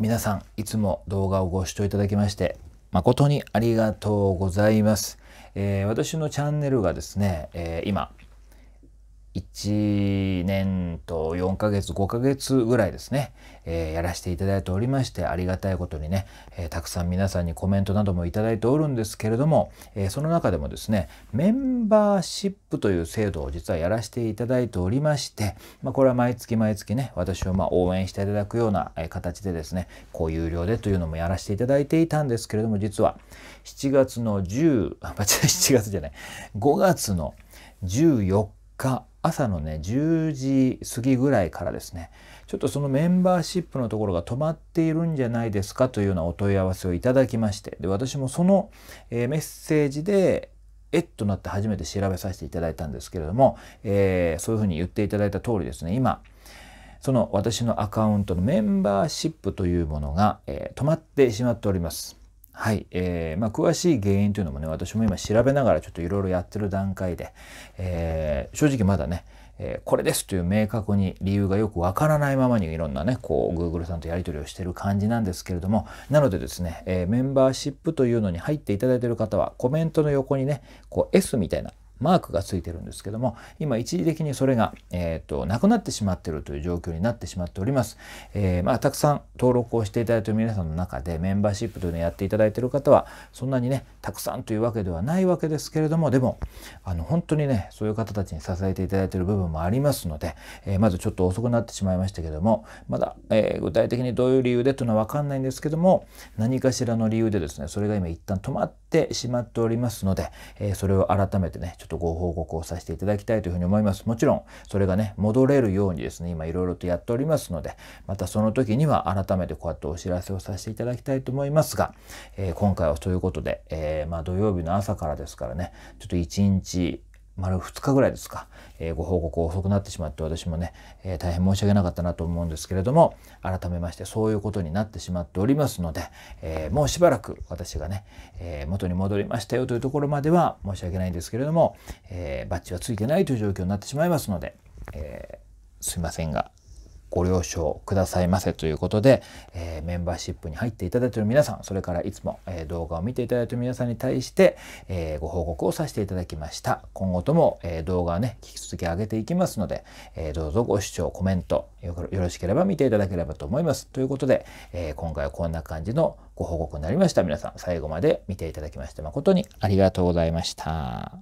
皆さんいつも動画をご視聴いただきまして誠にありがとうございます。えー、私のチャンネルがですね、えー、今1年と4ヶ月、5ヶ月ぐらいですね、えー、やらせていただいておりまして、ありがたいことにね、えー、たくさん皆さんにコメントなどもいただいておるんですけれども、えー、その中でもですね、メンバーシップという制度を実はやらせていただいておりまして、まあ、これは毎月毎月ね、私をま応援していただくような形でですね、こう有料でというのもやらせていただいていたんですけれども、実は7月の10、間違え7月じゃない、5月の14日、朝のね、10時過ぎぐらいからですね、ちょっとそのメンバーシップのところが止まっているんじゃないですかというようなお問い合わせをいただきまして、で、私もその、えー、メッセージで、えっとなって初めて調べさせていただいたんですけれども、えー、そういうふうに言っていただいた通りですね、今、その私のアカウントのメンバーシップというものが、えー、止まってしまっております。はい、えー、まあ、詳しい原因というのもね私も今調べながらちょっといろいろやってる段階で、えー、正直まだね、えー、これですという明確に理由がよくわからないままにいろんなねこう Google さんとやり取りをしてる感じなんですけれどもなのでですね、えメンバーシップというのに入っていただいている方はコメントの横にねこう S みたいなマークがついてるんですけども今一時的にそれが、えーと、なくなってしまってるという状況になってしまっております、えー、まあ、たくさん登録をしていただいている皆さんの中でメンバーシップというのをやっていただいている方はそんなにねたくさんというわけではないわけですけれどもでもあの本当にねそういう方たちに支えていただいている部分もありますので、えー、まずちょっと遅くなってしまいましたけどもまだ、えー、具体的にどういう理由でというのは分かんないんですけども何かしらの理由でですねそれが今一旦止まってしまっておりますので、えそれを改めてねちょっとご報告をさせていただきたいというふうに思います。もちろん、それがね、戻れるようにですね、今いろいろとやっておりますので、またその時には改めてこうやってお知らせをさせていただきたいと思いますが、えー、今回はということで、えー、まあ土曜日の朝からですからね、ちょっと一日、丸2日ぐらいですか、えー、ご報告遅くなってしまって私もね、えー、大変申し訳なかったなと思うんですけれども改めましてそういうことになってしまっておりますので、えー、もうしばらく私がね、え元に戻りましたよというところまでは申し訳ないんですけれども、えバッジはついてないという状況になってしまいますので、えすいませんがご了承くださいませということで、えー、メンバーシップに入っていただいている皆さん、それからいつも、え動画を見ていただいている皆さんに対して、えご報告をさせていただきました。今後とも、え動画をね、引き続き上げていきますので、えどうぞご視聴、コメントよろしければ見ていただければと思います。ということで、え今回はこんな感じのご報告になりました。皆さん、最後まで見ていただきまして誠にありがとうございました。